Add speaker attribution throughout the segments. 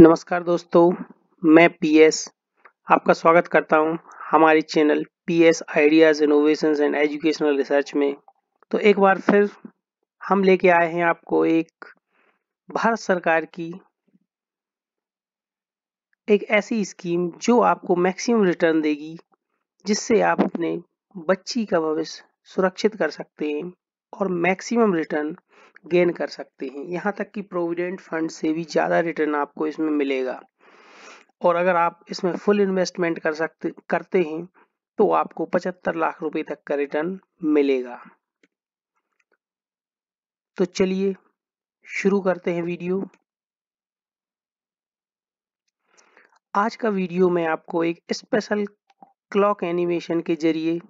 Speaker 1: नमस्कार दोस्तों मैं पीएस आपका स्वागत करता हूं हमारे channel PS ideas innovations and educational research में तो एक बार फिर हम लेके आए हैं आपको एक भारत सरकार की एक ऐसी स्कीम जो आपको मैक्सिमम रिटर्न देगी जिससे आप अपने बच्ची का भविष्य सुरक्षित कर सकते हैं और मैक्सिमम रिटर्न गेन कर सकते हैं यहाँ तक कि प्रोविडेंट फंड से भी ज़्यादा रिटर्न आपको इसमें मिलेगा और अगर आप इसमें फुल इन्वेस्टमेंट कर सकते करते हैं तो आपको 75 लाख रुपए तक का रिटर्न मिलेगा तो चलिए शुरू करते हैं वीडियो आज का वीडियो मैं आपको एक स्पेशल क्लॉक एनिमेशन के जरिए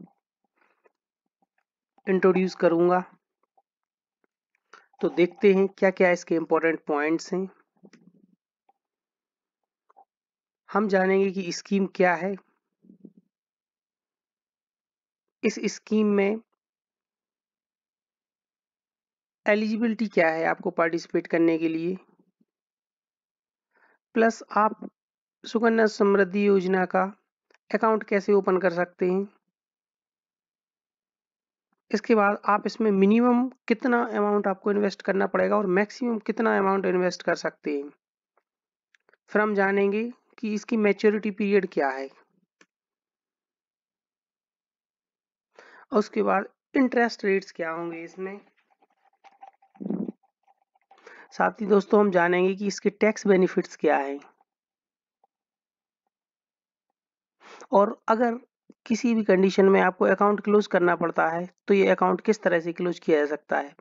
Speaker 1: इंट्रोड्यूस करूंगा तो देखते हैं क्या क्या इसके इंपॉर्टेंट पॉइंट्स हैं हम जानेंगे कि स्कीम क्या है इस स्कीम में एलिजिबिलिटी क्या है आपको पार्टिसिपेट करने के लिए प्लस आप सुकन्या समृद्धि योजना का अकाउंट कैसे ओपन कर सकते हैं इसके बाद आप इसमें मिनिमम कितना अमाउंट आपको इन्वेस्ट करना पड़ेगा और मैक्सिमम कितना अमाउंट इन्वेस्ट कर सकते हैं फिर हम जानेंगे कि इसकी मैच्योरिटी पीरियड क्या है और उसके बाद इंटरेस्ट रेट्स क्या होंगे इसमें साथ ही दोस्तों हम जानेंगे कि इसके टैक्स बेनिफिट्स क्या है और अगर किसी भी कंडीशन में आपको अकाउंट क्लोज करना पड़ता है तो ये अकाउंट किस तरह से क्लोज किया जा सकता है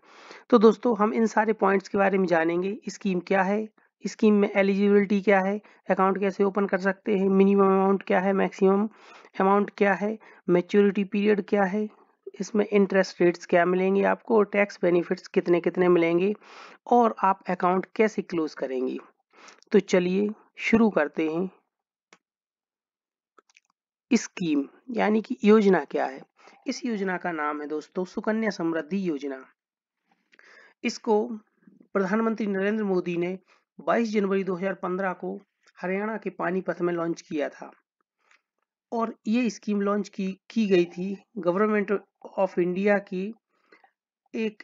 Speaker 1: तो दोस्तों हम इन सारे पॉइंट्स के बारे में जानेंगे स्कीम क्या है स्कीम में एलिजिबिलिटी क्या है अकाउंट कैसे ओपन कर सकते हैं मिनिमम अमाउंट क्या है मैक्सिमम अमाउंट क्या है मेच्योरिटी पीरियड क्या है इसमें इंटरेस्ट रेट्स क्या मिलेंगे आपको और टैक्स बेनिफिट्स कितने कितने मिलेंगे और आप अकाउंट कैसे क्लोज करेंगे तो चलिए शुरू करते हैं स्कीम यानी कि योजना क्या है इस योजना का नाम है दोस्तों सुकन्या समृद्धि योजना इसको प्रधानमंत्री नरेंद्र मोदी ने 22 जनवरी 2015 को हरियाणा के पानीपत में लॉन्च किया था और ये स्कीम लॉन्च की की गई थी गवर्नमेंट ऑफ इंडिया की एक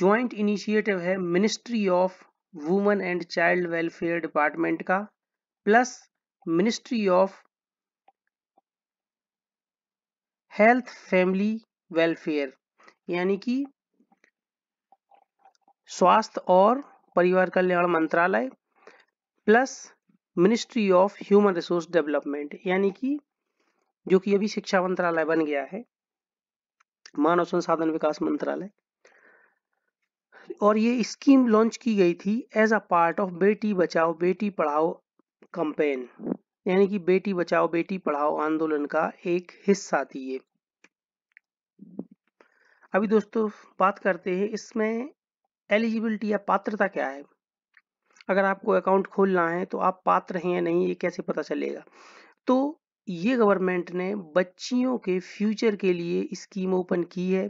Speaker 1: जॉइंट इनिशिएटिव है ministry of women and child welfare department का plus ministry of health family welfare यानी कि स्वास्थ्य और परिवार कल्याण मंत्रालय plus ministry of human resource development यानी कि जो कि अभी शिक्षा मंत्रालय बन गया है मानव संसाधन विकास मंत्रालय और ये स्कीम लॉन्च की गई थी एज अ पार्ट ऑफ बेटी बचाओ बेटी पढ़ाओ कंपेन यानी कि बेटी बचाओ बेटी पढ़ाओ आंदोलन का एक हिस्सा थी ये अभी दोस्तों बात करते हैं इसमें एलिजिबिलिटी या पात्रता क्या है अगर आपको अकाउंट खोलना है तो आप पात्र हैं या नहीं ये कैसे पता चलेगा तो ये गवर्नमेंट ने बच्चियों के फ्यूचर के लिए स्कीम ओपन की है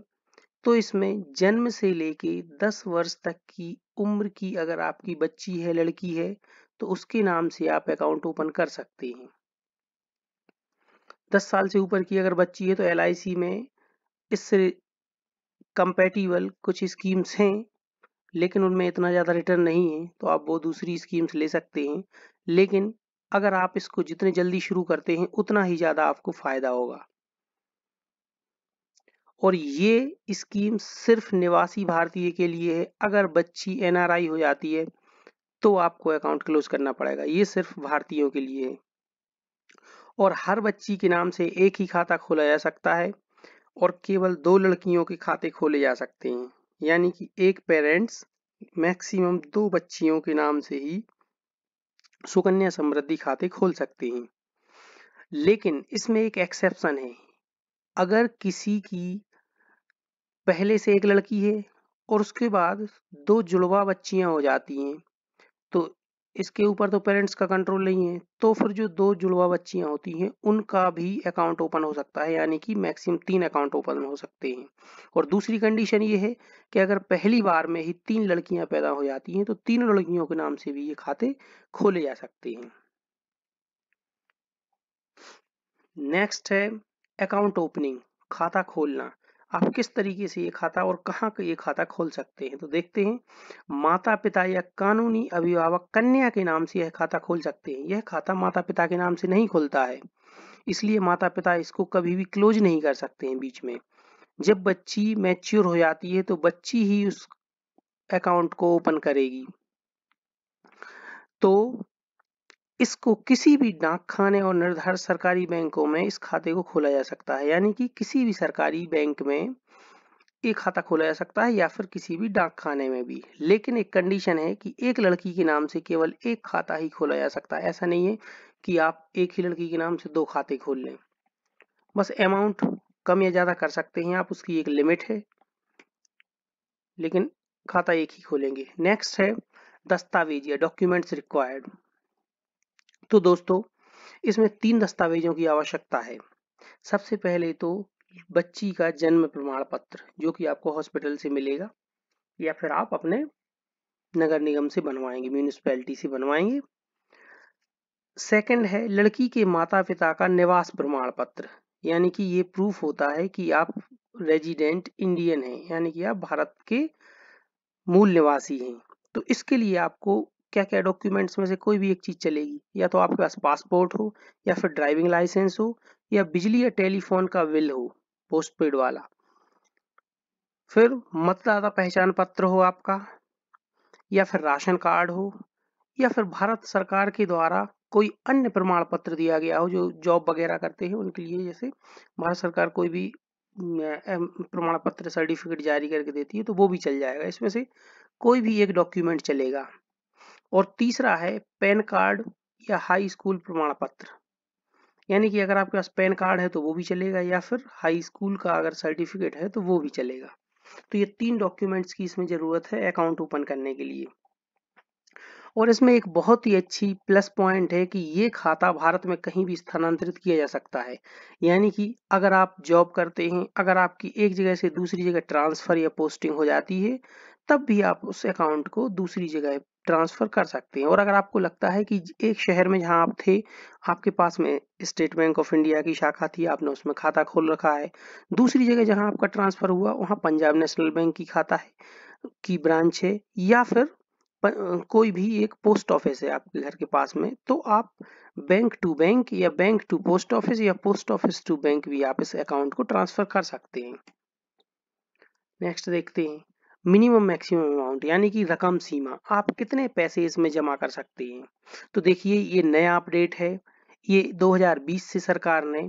Speaker 1: तो इसमें जन्म से लेके 10 वर्ष तक की उम्र की अगर आपकी बच्ची है लड़की है तो उसके नाम से आप अकाउंट ओपन कर सकते हैं दस साल से ऊपर की अगर बच्ची है तो एल में इससे कंपेटिबल कुछ स्कीम्स हैं लेकिन उनमें इतना ज़्यादा रिटर्न नहीं है तो आप वो दूसरी स्कीम्स ले सकते हैं लेकिन अगर आप इसको जितने जल्दी शुरू करते हैं उतना ही ज़्यादा आपको फ़ायदा होगा और ये स्कीम सिर्फ निवासी भारतीय के लिए है अगर बच्ची एनआरआई हो जाती है तो आपको अकाउंट क्लोज करना पड़ेगा ये सिर्फ भारतीयों के लिए है और हर बच्ची के नाम से एक ही खाता खोला जा सकता है और केवल दो लड़कियों के खाते खोले जा सकते हैं यानी कि एक पेरेंट्स मैक्सिमम दो बच्चियों के नाम से ही सुकन्या समृद्धि खाते खोल सकते हैं लेकिन इसमें एक एक्सेप्शन है अगर किसी की पहले से एक लड़की है और उसके बाद दो जुड़वा बच्चियां हो जाती हैं इसके ऊपर तो पेरेंट्स का कंट्रोल नहीं है तो फिर जो दो जुड़वा बच्चियां होती हैं उनका भी अकाउंट ओपन हो सकता है यानी कि मैक्सिमम तीन अकाउंट ओपन हो सकते हैं और दूसरी कंडीशन ये है कि अगर पहली बार में ही तीन लड़कियां पैदा हो जाती हैं तो तीनों लड़कियों के नाम से भी ये खाते खोले जा सकते हैं नेक्स्ट है अकाउंट ओपनिंग खाता खोलना आप किस तरीके से ये खाता और कहाँ का ये खाता खोल सकते हैं तो देखते हैं माता पिता या कानूनी अभिभावक कन्या के नाम से यह खाता खोल सकते हैं यह खाता माता पिता के नाम से नहीं खोलता है इसलिए माता पिता इसको कभी भी क्लोज नहीं कर सकते हैं बीच में जब बच्ची मैच्योर हो जाती है तो बच्ची ही उस अकाउंट को ओपन करेगी तो इसको किसी भी डाक खाने और निर्धारित सरकारी बैंकों में इस खाते को खोला जा सकता है यानी कि किसी भी सरकारी बैंक में ये खाता खोला जा सकता है या फिर किसी भी डाक खाने में भी लेकिन एक कंडीशन है कि एक लड़की के नाम से केवल एक खाता ही खोला जा सकता है ऐसा नहीं है कि आप एक ही लड़की के नाम से दो खाते खोल लें बस अमाउंट कम या ज़्यादा कर सकते हैं आप उसकी एक लिमिट है लेकिन खाता एक ही खोलेंगे नेक्स्ट है दस्तावेज या डॉक्यूमेंट्स रिक्वायर्ड तो दोस्तों इसमें तीन दस्तावेजों की आवश्यकता है सबसे पहले तो बच्ची का जन्म प्रमाण पत्र जो कि आपको हॉस्पिटल से मिलेगा या फिर आप अपने नगर निगम से बनवाएंगे म्यूनिसपैलिटी से बनवाएंगे सेकंड है लड़की के माता पिता का निवास प्रमाण पत्र यानी कि ये प्रूफ होता है कि आप रेजिडेंट इंडियन हैं यानी कि आप भारत के मूल निवासी हैं तो इसके लिए आपको क्या क्या डॉक्यूमेंट्स में से कोई भी एक चीज़ चलेगी या तो आपके पास पासपोर्ट हो या फिर ड्राइविंग लाइसेंस हो या बिजली या टेलीफोन का बिल हो पोस्ट पेड वाला फिर मतदाता पहचान पत्र हो आपका या फिर राशन कार्ड हो या फिर भारत सरकार के द्वारा कोई अन्य प्रमाण पत्र दिया गया हो जो जॉब वगैरह करते हैं उनके लिए जैसे भारत सरकार कोई भी प्रमाण पत्र सर्टिफिकेट जारी करके देती है तो वो भी चल जाएगा इसमें से कोई भी एक डॉक्यूमेंट चलेगा और तीसरा है पैन कार्ड या हाई स्कूल प्रमाण पत्र यानी कि अगर आपके पास पैन कार्ड है तो वो भी चलेगा या फिर हाई स्कूल का अगर सर्टिफिकेट है तो वो भी चलेगा तो ये तीन डॉक्यूमेंट्स की इसमें ज़रूरत है अकाउंट ओपन करने के लिए और इसमें एक बहुत ही अच्छी प्लस पॉइंट है कि ये खाता भारत में कहीं भी स्थानांतरित किया जा सकता है यानी कि अगर आप जॉब करते हैं अगर आपकी एक जगह से दूसरी जगह ट्रांसफ़र या पोस्टिंग हो जाती है तब भी आप उस अकाउंट को दूसरी जगह ट्रांसफ़र कर सकते हैं और अगर आपको लगता है कि एक शहर में जहां आप थे आपके पास में स्टेट बैंक ऑफ इंडिया की शाखा थी आपने उसमें खाता खोल रखा है दूसरी जगह जहां आपका ट्रांसफ़र हुआ वहां पंजाब नेशनल बैंक की खाता है की ब्रांच है या फिर कोई भी एक पोस्ट ऑफिस है आपके घर के पास में तो आप बैंक टू बैंक या बैंक टू पोस्ट ऑफिस या पोस्ट ऑफिस टू बैंक भी आप इस अकाउंट को ट्रांसफ़र कर सकते हैं नेक्स्ट देखते हैं मिनिमम मैक्सिमम अमाउंट यानी कि रकम सीमा आप कितने पैसे इसमें जमा कर सकते हैं तो देखिए ये नया अपडेट है ये 2020 से सरकार ने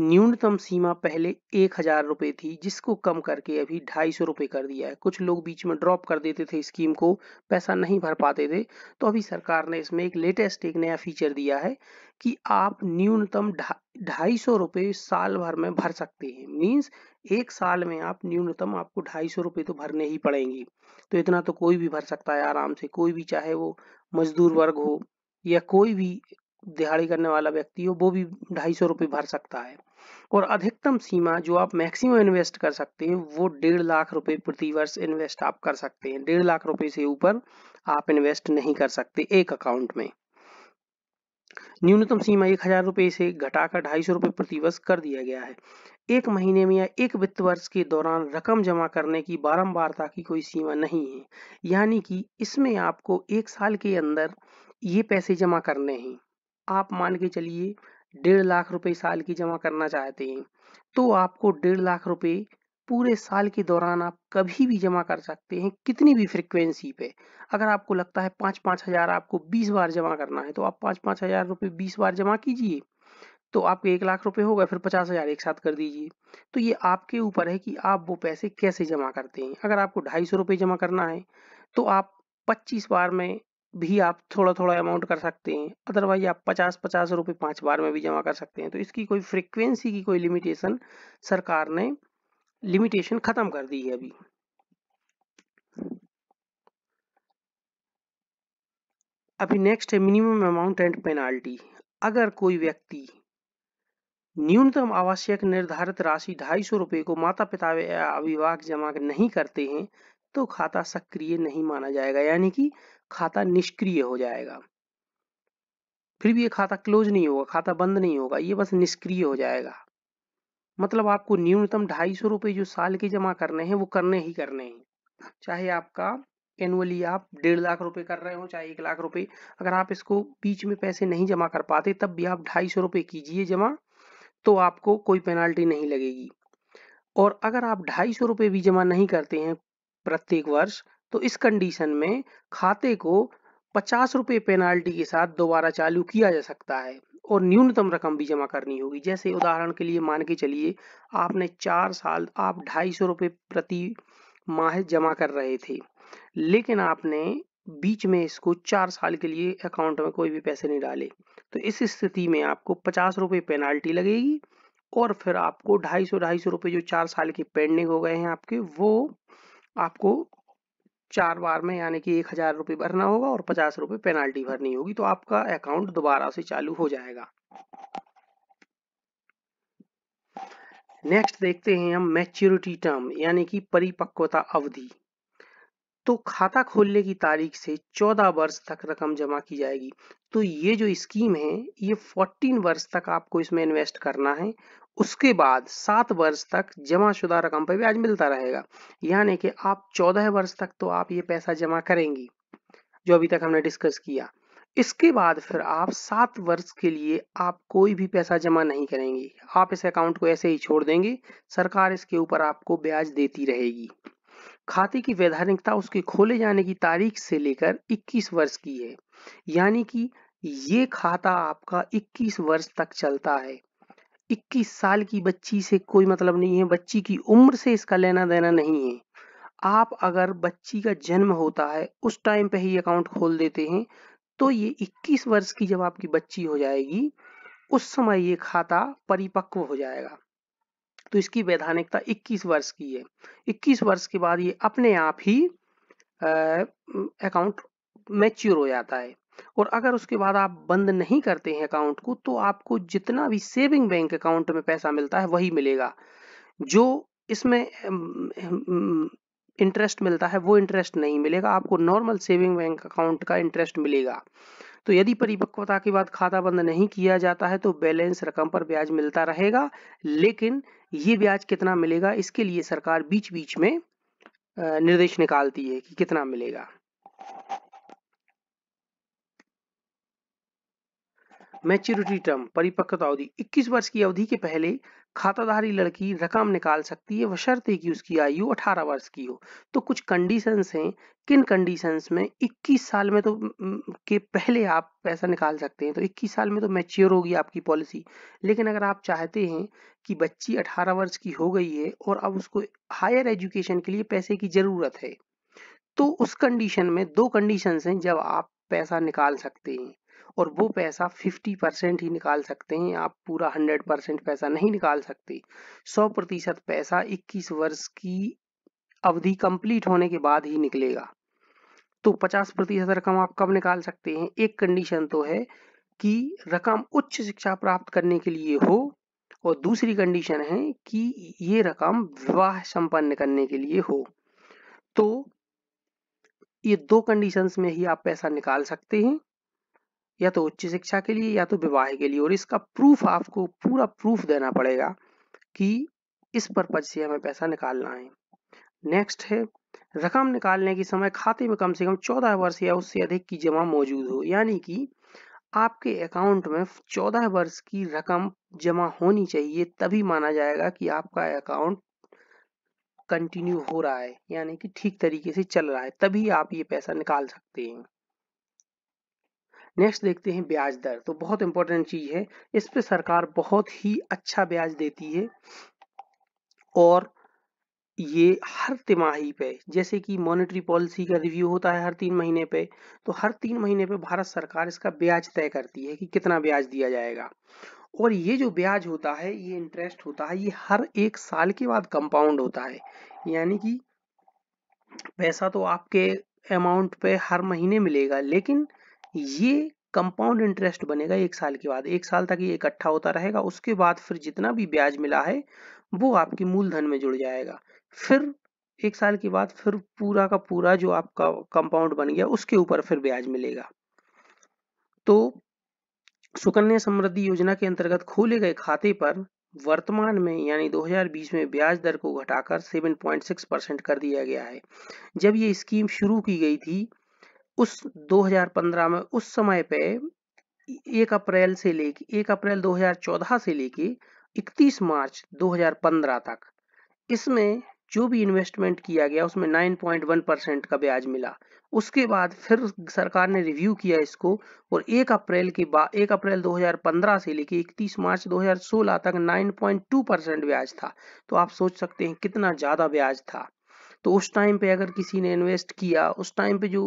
Speaker 1: न्यूनतम सीमा पहले एक हजार रुपये थी जिसको कम करके अभी ढाई सौ रुपये कर दिया है कुछ लोग बीच में ड्रॉप कर देते थे स्कीम को पैसा नहीं भर पाते थे तो अभी सरकार ने इसमें एक लेटेस्ट एक नया फीचर दिया है कि आप न्यूनतम ढाई सौ रुपये साल भर में भर सकते हैं मीन्स एक साल में आप न्यूनतम आपको ढाई सौ रुपये तो भरने ही पड़ेंगे तो इतना तो कोई भी भर सकता है आराम से कोई भी चाहे वो मजदूर वर्ग हो या कोई भी दिहाड़ी करने वाला व्यक्ति हो वो भी ढाई सौ रुपये भर सकता है और अधिकतम सीमा जो आप मैक्सिमम इन्वेस्ट कर सकते हैं वो डेढ़ लाख रुपए प्रति वर्ष इन्वेस्ट आप कर सकते हैं डेढ़ लाख रुपए से ऊपर आप इन्वेस्ट नहीं कर सकते एक अकाउंट में न्यूनतम सीमा एक हजार रुपये से घटाकर ढाई सौ रुपये प्रतिवर्ष कर दिया गया है एक महीने में या एक वित्त वर्ष के दौरान रकम जमा करने की बारंबारता की कोई सीमा नहीं है यानी कि इसमें आपको एक साल के अंदर ये पैसे जमा करने हैं आप मान के चलिए डेढ़ लाख रुपए साल की जमा करना चाहते हैं तो आपको डेढ़ लाख रुपए पूरे साल के दौरान आप कभी भी जमा कर सकते हैं कितनी भी फ्रिक्वेंसी पे अगर आपको लगता है पाँच पाँच हज़ार आपको बीस बार जमा करना है तो आप पाँच पाँच हज़ार रुपये बीस बार जमा कीजिए तो आपके एक लाख रुपए होगा फिर पचास हज़ार एक साथ कर दीजिए तो ये आपके ऊपर है कि आप वो पैसे कैसे जमा करते हैं अगर आपको ढाई सौ रुपये जमा करना है तो आप पच्चीस बार में भी आप थोड़ा थोड़ा अमाउंट कर सकते हैं अदरवाइज आप पचास पचास रुपये पाँच बार में भी जमा कर सकते हैं तो इसकी कोई फ्रिक्वेंसी की कोई लिमिटेशन सरकार ने लिमिटेशन खत्म कर दी है अभी अभी नेक्स्ट है मिनिमम अमाउंट एंड पेनाल्टी अगर कोई व्यक्ति न्यूनतम आवश्यक निर्धारित राशि ढाई सौ रुपए को माता पिता अभिभाग जमा नहीं करते हैं तो खाता सक्रिय नहीं माना जाएगा यानी कि खाता निष्क्रिय हो जाएगा फिर भी ये खाता क्लोज नहीं होगा खाता बंद नहीं होगा ये बस निष्क्रिय हो जाएगा मतलब आपको न्यूनतम ढाई सौ रुपये जो साल के जमा करने हैं वो करने ही करने हैं चाहे आपका एनुअली आप डेढ़ लाख रुपए कर रहे हो चाहे एक लाख रुपए अगर आप इसको बीच में पैसे नहीं जमा कर पाते तब भी आप ढाई सौ रुपये कीजिए जमा तो आपको कोई पेनाल्टी नहीं लगेगी और अगर आप ढाई सौ रुपये भी जमा नहीं करते हैं प्रत्येक वर्ष तो इस कंडीशन में खाते को पचास रुपये पेनाल्टी के साथ दोबारा चालू किया जा सकता है और न्यूनतम रकम भी जमा करनी होगी जैसे उदाहरण के लिए मान के चलिए आपने चार साल आप ढाई सौ रुपये प्रति माह जमा कर रहे थे लेकिन आपने बीच में इसको चार साल के लिए अकाउंट में कोई भी पैसे नहीं डाले तो इस स्थिति में आपको पचास रुपये पेनाल्टी लगेगी और फिर आपको ढाई सौ ढाई सौ रुपये जो चार साल के पेंडिंग हो गए हैं आपके वो आपको चार बार में यानी कि एक हज़ार रुपये भरना होगा और पचास रुपये पेनाल्टी भरनी होगी तो आपका अकाउंट दोबारा से चालू हो जाएगा नेक्स्ट देखते हैं हम मैच्योरिटी टर्म यानी कि परिपक्वता अवधि तो खाता खोलने की तारीख से 14 वर्ष तक रकम जमा की जाएगी तो ये जो स्कीम है ये 14 वर्ष तक आपको इसमें इन्वेस्ट करना है उसके बाद सात वर्ष तक जमा शुदा रकम पर ब्याज मिलता रहेगा यानी कि आप चौदह वर्ष तक तो आप ये पैसा जमा करेंगी जो अभी तक हमने डिस्कस किया इसके बाद फिर आप सात वर्ष के लिए आप कोई भी पैसा जमा नहीं करेंगी आप इस अकाउंट को ऐसे ही छोड़ देंगे सरकार इसके ऊपर आपको ब्याज देती रहेगी खाते की वैधानिकता उसके खोले जाने की तारीख से लेकर 21 वर्ष की है यानी कि ये खाता आपका 21 वर्ष तक चलता है इक्कीस साल की बच्ची से कोई मतलब नहीं है बच्ची की उम्र से इसका लेना देना नहीं है आप अगर बच्ची का जन्म होता है उस टाइम पे ही अकाउंट खोल देते हैं तो ये 21 वर्ष की जब आपकी बच्ची हो जाएगी उस समय ये खाता परिपक्व हो जाएगा तो इसकी वैधानिकता 21 वर्ष की है 21 वर्ष के बाद ये अपने आप ही अकाउंट मैच्योर हो जाता है और अगर उसके बाद आप बंद नहीं करते हैं अकाउंट को तो आपको जितना भी सेविंग बैंक अकाउंट में पैसा मिलता है वही मिलेगा जो इसमें इंटरेस्ट मिलता है वो इंटरेस्ट नहीं मिलेगा आपको नॉर्मल सेविंग बैंक अकाउंट का इंटरेस्ट मिलेगा तो यदि परिपक्वता के बाद खाता बंद नहीं किया जाता है तो बैलेंस रकम पर ब्याज मिलता रहेगा लेकिन ये ब्याज कितना मिलेगा इसके लिए सरकार बीच बीच में निर्देश निकालती है कि कितना मिलेगा मैच्योरिटी टर्म परिपक्वता अवधि 21 वर्ष की अवधि के पहले खाताधारी लड़की रकम निकाल सकती है बशर्ते कि उसकी आयु 18 वर्ष की हो तो कुछ कंडीशंस हैं किन कंडीशंस में 21 साल में तो के पहले आप पैसा निकाल सकते हैं तो 21 साल में तो मैच्योर होगी आपकी पॉलिसी लेकिन अगर आप चाहते हैं कि बच्ची 18 वर्ष की हो गई है और अब उसको हायर एजुकेशन के लिए पैसे की ज़रूरत है तो उस कंडीशन में दो कंडीशंस हैं जब आप पैसा निकाल सकते हैं और वो पैसा 50 परसेंट ही निकाल सकते हैं आप पूरा 100 परसेंट पैसा नहीं निकाल सकते 100 प्रतिशत पैसा 21 वर्ष की अवधि कंप्लीट होने के बाद ही निकलेगा तो 50 प्रतिशत रकम आप कब निकाल सकते हैं एक कंडीशन तो है कि रकम उच्च शिक्षा प्राप्त करने के लिए हो और दूसरी कंडीशन है कि ये रकम विवाह संपन्न करने के लिए हो तो ये दो कंडीशंस में ही आप पैसा निकाल सकते हैं या तो उच्च शिक्षा के लिए या तो विवाह के लिए और इसका प्रूफ आपको पूरा प्रूफ देना पड़ेगा कि इस परपज से हमें पैसा निकालना है नेक्स्ट है रकम निकालने के समय खाते में कम से कम चौदह वर्ष या उससे अधिक की जमा मौजूद हो यानी कि आपके अकाउंट में चौदह वर्ष की रकम जमा होनी चाहिए तभी माना जाएगा कि आपका अकाउंट कंटिन्यू हो रहा है यानी कि ठीक तरीके से चल रहा है तभी आप ये पैसा निकाल सकते हैं नेक्स्ट देखते हैं ब्याज दर तो बहुत इंपॉर्टेंट चीज है इस पे सरकार बहुत ही अच्छा ब्याज देती है और ये हर तिमाही पे जैसे कि मॉनेटरी पॉलिसी का रिव्यू होता है हर तीन महीने पे तो हर तीन महीने पे भारत सरकार इसका ब्याज तय करती है कि कितना ब्याज दिया जाएगा और ये जो ब्याज होता है ये इंटरेस्ट होता है ये हर एक साल के बाद कंपाउंड होता है यानी कि पैसा तो आपके अमाउंट पे हर महीने मिलेगा लेकिन ये कंपाउंड इंटरेस्ट बनेगा एक साल के बाद एक साल तक ये इकट्ठा होता रहेगा उसके बाद फिर जितना भी ब्याज मिला है वो आपके मूलधन में जुड़ जाएगा फिर एक साल के बाद फिर पूरा का पूरा जो आपका कंपाउंड बन गया उसके ऊपर फिर ब्याज मिलेगा तो सुकन्या समृद्धि योजना के अंतर्गत खोले गए खाते पर वर्तमान में यानी 2020 में ब्याज दर को घटाकर 7.6 परसेंट कर दिया गया है जब ये स्कीम शुरू की गई थी उस 2015 में उस समय पे एक अप्रैल से लेके एक अप्रैल 2014 से लेके 31 मार्च 2015 तक इसमें जो भी इन्वेस्टमेंट किया गया उसमें 9.1 परसेंट का ब्याज मिला उसके बाद फिर सरकार ने रिव्यू किया इसको और एक अप्रैल के बाद एक अप्रैल 2015 से लेकर 31 मार्च 2016 तक 9.2 परसेंट ब्याज था तो आप सोच सकते हैं कितना ज़्यादा ब्याज था तो उस टाइम पे अगर किसी ने इन्वेस्ट किया उस टाइम पे जो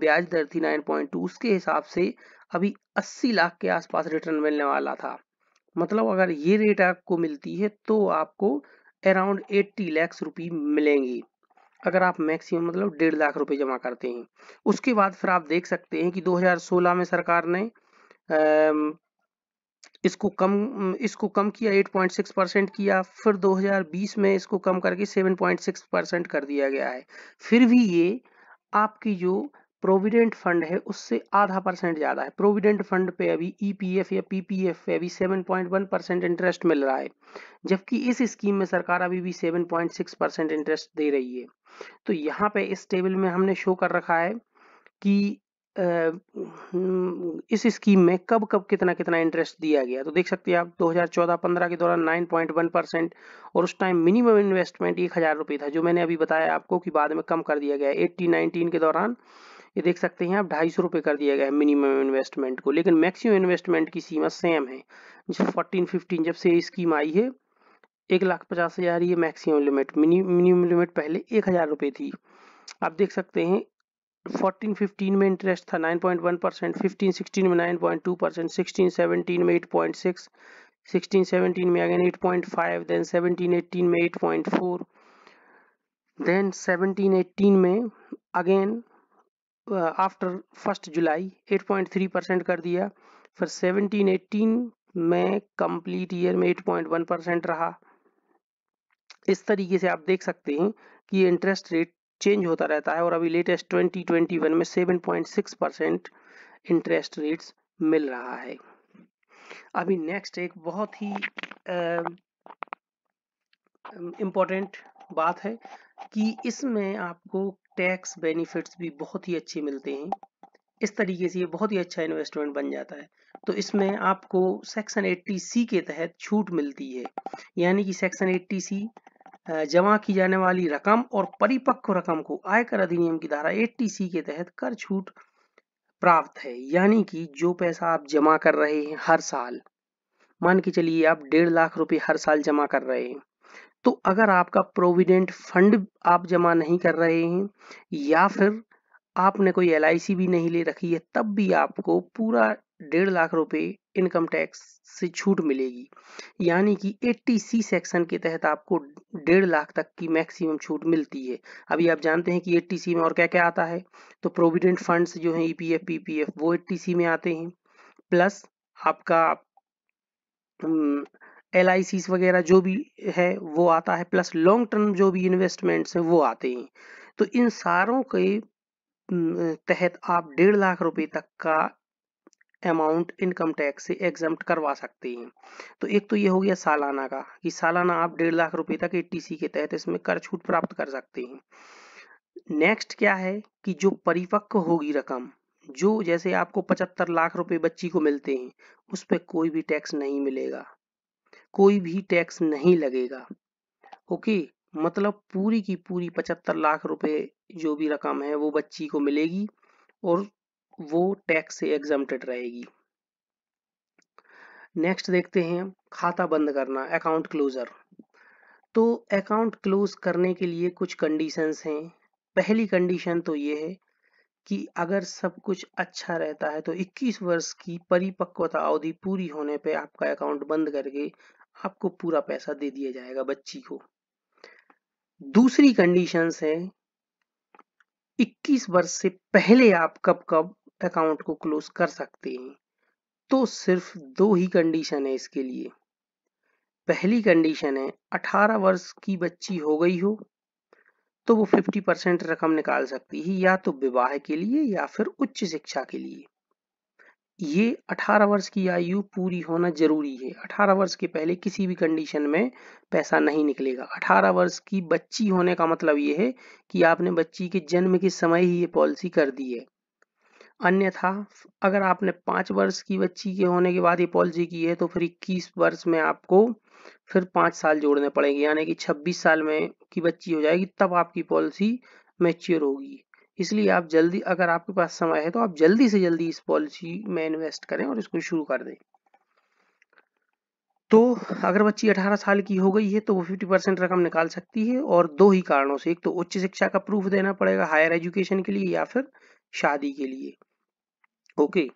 Speaker 1: ब्याज दर थी 9.2 उसके हिसाब से अभी 80 लाख के आसपास रिटर्न मिलने वाला था मतलब अगर ये रेट आपको मिलती है तो आपको अराउंड 80 लैक्स रुपी मिलेंगी अगर आप मैक्सिमम मतलब डेढ़ लाख रुपए जमा करते हैं उसके बाद फिर आप देख सकते हैं कि 2016 में सरकार ने इसको कम इसको कम किया 8.6 परसेंट किया फिर 2020 में इसको कम करके 7.6 परसेंट कर दिया गया है फिर भी ये आपकी जो प्रोविडेंट फंड है उससे आधा परसेंट ज़्यादा है प्रोविडेंट फंड पे अभी ईपीएफ e या पीपीएफ पे अभी 7.1 परसेंट इंटरेस्ट मिल रहा है जबकि इस स्कीम में सरकार अभी भी 7.6 परसेंट इंटरेस्ट दे रही है तो यहाँ पे इस टेबल में हमने शो कर रखा है कि इस स्कीम में कब कब कितना कितना इंटरेस्ट दिया गया तो देख सकते हैं आप 2014-15 के दौरान 9.1 परसेंट और उस टाइम मिनिमम इन्वेस्टमेंट एक हज़ार रुपये था जो मैंने अभी बताया आपको कि बाद में कम कर दिया गया 18-19 के दौरान ये देख सकते हैं आप ढाई सौ रुपये कर दिया गया है मिनिमम इन्वेस्टमेंट को लेकिन मैक्सिमम इन्वेस्टमेंट की सीमा सेम है फोर्टीन फिफ्टीन जब से स्कीम आई है एक लाख पचास हज़ार ये मैक्सिमम लिमिट मिनिमम लिमिट पहले एक हज़ार रुपये थी आप देख सकते हैं फोर्टीन फिफ्टीन में इंटरेस्ट था nine point one percent fifteen sixteen में nine point two percent sixteen seventeen में eight point six sixteen seventeen में again eight point five then seventeen eighteen में eight point four then seventeen eighteen में again after first July eight point three percent कर दिया फिर seventeen eighteen में complete year में eight point one percent रहा इस तरीके से आप देख सकते हैं कि इंटरेस्ट रेट चेंज होता रहता है और अभी लेटेस्ट 2021 में 7.6 परसेंट इंटरेस्ट रेट्स मिल रहा है अभी नेक्स्ट एक बहुत ही इम्पोर्टेंट बात है कि इसमें आपको टैक्स बेनिफिट्स भी बहुत ही अच्छे मिलते हैं इस तरीके से ये बहुत ही अच्छा इन्वेस्टमेंट बन जाता है तो इसमें आपको सेक्शन 80 सी के तहत छूट मिलती है यानी कि सेक्शन 80 सी जमा की जाने वाली रकम और परिपक्व रकम को आयकर अधिनियम की धारा 80 सी के तहत कर छूट प्राप्त है यानी कि जो पैसा आप जमा कर रहे हैं हर साल मान के चलिए आप डेढ़ लाख रुपए हर साल जमा कर रहे हैं तो अगर आपका प्रोविडेंट फंड आप जमा नहीं कर रहे हैं या फिर आपने कोई एल भी नहीं ले रखी है तब भी आपको पूरा डेढ़ लाख रुपए इनकम टैक्स से छूट मिलेगी यानी कि 80 सी सेक्शन के तहत आपको डेढ़ लाख तक की मैक्सिमम छूट मिलती है अभी आप जानते हैं कि 80 सी में और क्या क्या आता है तो प्रोविडेंट फंड्स जो हैं ईपीएफ e पीपीएफ वो 80 सी में आते हैं प्लस आपका एल आई वगैरह जो भी है वो आता है प्लस लॉन्ग टर्म जो भी इन्वेस्टमेंट्स हैं वो आते हैं तो इन सारों के तहत आप डेढ़ लाख रुपए तक का अमाउंट इनकम टैक्स से एग्जाम करवा सकते हैं तो एक तो ये हो गया सालाना का कि सालाना आप डेढ़ लाख रुपए तक एटीसी के तहत इसमें कर छूट प्राप्त कर सकते हैं नेक्स्ट क्या है कि जो परिपक्व होगी रकम जो जैसे आपको पचहत्तर लाख रुपए बच्ची को मिलते हैं उस पर कोई भी टैक्स नहीं मिलेगा कोई भी टैक्स नहीं लगेगा ओके मतलब पूरी की पूरी पचहत्तर लाख रुपए जो भी रकम है वो बच्ची को मिलेगी और वो टैक्स से एग्जामेड रहेगी नेक्स्ट देखते हैं खाता बंद करना अकाउंट क्लोजर तो अकाउंट क्लोज करने के लिए कुछ कंडीशंस हैं पहली कंडीशन तो ये है कि अगर सब कुछ अच्छा रहता है तो 21 वर्ष की परिपक्वता अवधि पूरी होने पे आपका अकाउंट बंद करके आपको पूरा पैसा दे दिया जाएगा बच्ची को दूसरी कंडीशंस है 21 वर्ष से पहले आप कब कब अकाउंट को क्लोज कर सकते हैं तो सिर्फ दो ही कंडीशन है इसके लिए पहली कंडीशन है 18 वर्ष की बच्ची हो गई हो तो वो 50 परसेंट रकम निकाल सकती है या तो विवाह के लिए या फिर उच्च शिक्षा के लिए ये 18 वर्ष की आयु पूरी होना जरूरी है 18 वर्ष के पहले किसी भी कंडीशन में पैसा नहीं निकलेगा 18 वर्ष की बच्ची होने का मतलब ये है कि आपने बच्ची के जन्म के समय ही ये पॉलिसी कर दी है अन्यथा अगर आपने पाँच वर्ष की बच्ची के होने के बाद ये पॉलिसी की है तो फिर इक्कीस वर्ष में आपको फिर पाँच साल जोड़ने पड़ेंगे यानी कि छब्बीस साल में की बच्ची हो जाएगी तब आपकी पॉलिसी मैच्योर होगी इसलिए आप जल्दी अगर आपके पास समय है तो आप जल्दी से जल्दी इस पॉलिसी में इन्वेस्ट करें और इसको शुरू कर दें तो अगर बच्ची 18 साल की हो गई है तो वो 50 परसेंट रकम निकाल सकती है और दो ही कारणों से एक तो उच्च शिक्षा का प्रूफ देना पड़ेगा हायर एजुकेशन के लिए या फिर शादी के लिए ओके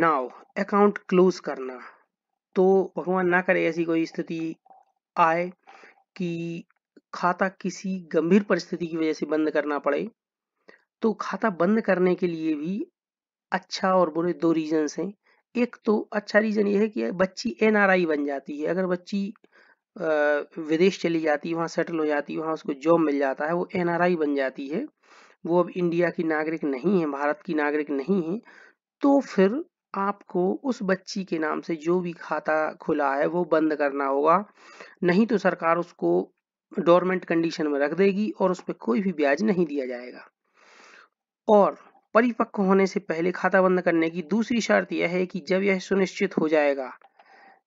Speaker 1: नाउ अकाउंट क्लोज करना तो भगवान ना करे ऐसी कोई स्थिति आए कि खाता किसी गंभीर परिस्थिति की वजह से बंद करना पड़े तो खाता बंद करने के लिए भी अच्छा और बुरे दो रीजन हैं एक तो अच्छा रीजन ये है कि बच्ची आई बन जाती है अगर बच्ची विदेश चली जाती है वहाँ सेटल हो जाती है वहाँ उसको जॉब मिल जाता है वो एनआरआई बन जाती है वो अब इंडिया की नागरिक नहीं है भारत की नागरिक नहीं है तो फिर आपको उस बच्ची के नाम से जो भी खाता खुला है वो बंद करना होगा नहीं तो सरकार उसको डोरमेंट कंडीशन में रख देगी और उस पर कोई भी ब्याज नहीं दिया जाएगा और परिपक्व होने से पहले खाता बंद करने की दूसरी शर्त यह है कि जब यह सुनिश्चित हो जाएगा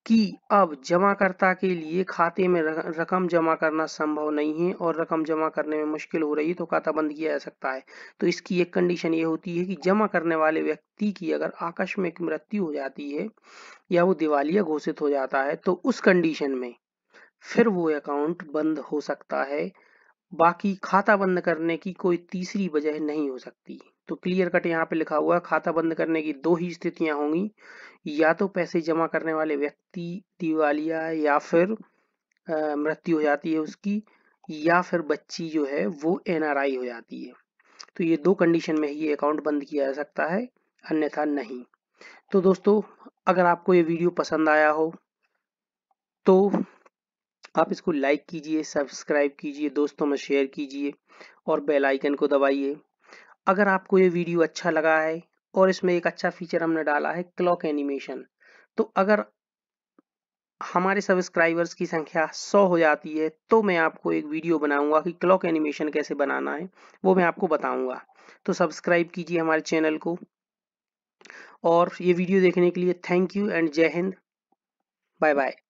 Speaker 1: कि अब जमाकर्ता के लिए खाते में रकम जमा करना संभव नहीं है और रकम जमा करने में मुश्किल हो रही है तो खाता बंद किया जा सकता है तो इसकी एक कंडीशन ये होती है कि जमा करने वाले व्यक्ति की अगर आकस्मिक मृत्यु हो जाती है या वो दिवालिया घोषित हो जाता है तो उस कंडीशन में फिर वो अकाउंट बंद हो सकता है बाकी खाता बंद करने की कोई तीसरी वजह नहीं हो सकती तो क्लियर कट यहाँ पे लिखा हुआ है खाता बंद करने की दो ही स्थितियां होंगी या तो पैसे जमा करने वाले व्यक्ति दिवालिया या फिर मृत्यु हो जाती है उसकी या फिर बच्ची जो है वो एनआरआई हो जाती है तो ये दो कंडीशन में ही अकाउंट बंद किया जा सकता है अन्यथा नहीं तो दोस्तों अगर आपको ये वीडियो पसंद आया हो तो आप इसको लाइक कीजिए सब्सक्राइब कीजिए दोस्तों में शेयर कीजिए और बेल आइकन को दबाइए अगर आपको ये वीडियो अच्छा लगा है और इसमें एक अच्छा फीचर हमने डाला है क्लॉक एनिमेशन तो अगर हमारे सब्सक्राइबर्स की संख्या 100 हो जाती है तो मैं आपको एक वीडियो बनाऊंगा कि क्लॉक एनिमेशन कैसे बनाना है वो मैं आपको बताऊंगा तो सब्सक्राइब कीजिए हमारे चैनल को और ये वीडियो देखने के लिए थैंक यू एंड जय हिंद बाय बाय